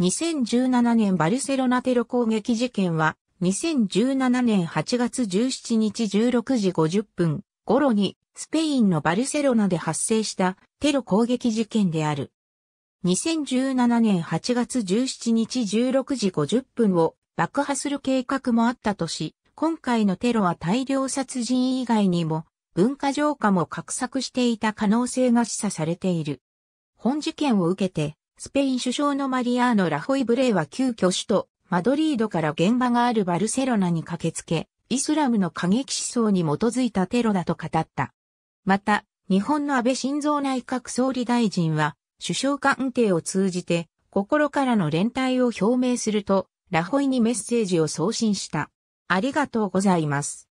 2017年バルセロナテロ攻撃事件は、2017年8月17日16時50分頃に、スペインのバルセロナで発生したテロ攻撃事件である。2017年8月17日16時50分を爆破する計画もあったとし、今回のテロは大量殺人以外にも文化浄化も画策していた可能性が示唆されている。本事件を受けてスペイン首相のマリアーノ・ラホイブレイは急遽首都、マドリードから現場があるバルセロナに駆けつけ、イスラムの過激思想に基づいたテロだと語った。また、日本の安倍晋三内閣総理大臣は、首相官邸を通じて、心からの連帯を表明すると、ラホイにメッセージを送信した。ありがとうございます。